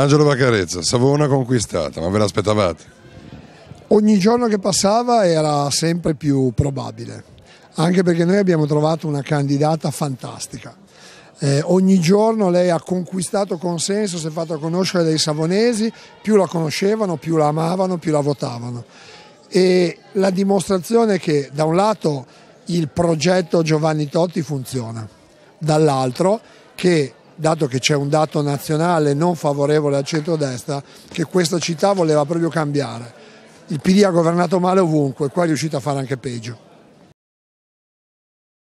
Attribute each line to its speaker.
Speaker 1: Angelo Vaccarezza, Savona conquistata, ma ve l'aspettavate?
Speaker 2: Ogni giorno che passava era sempre più probabile, anche perché noi abbiamo trovato una candidata fantastica. Eh, ogni giorno lei ha conquistato consenso, si è fatta conoscere dai savonesi, più la conoscevano, più la amavano, più la votavano. E la dimostrazione è che da un lato il progetto Giovanni Totti funziona, dall'altro che dato che c'è un dato nazionale non favorevole al centrodestra, che questa città voleva proprio cambiare. Il PD ha governato male ovunque, qua è riuscito a fare anche peggio.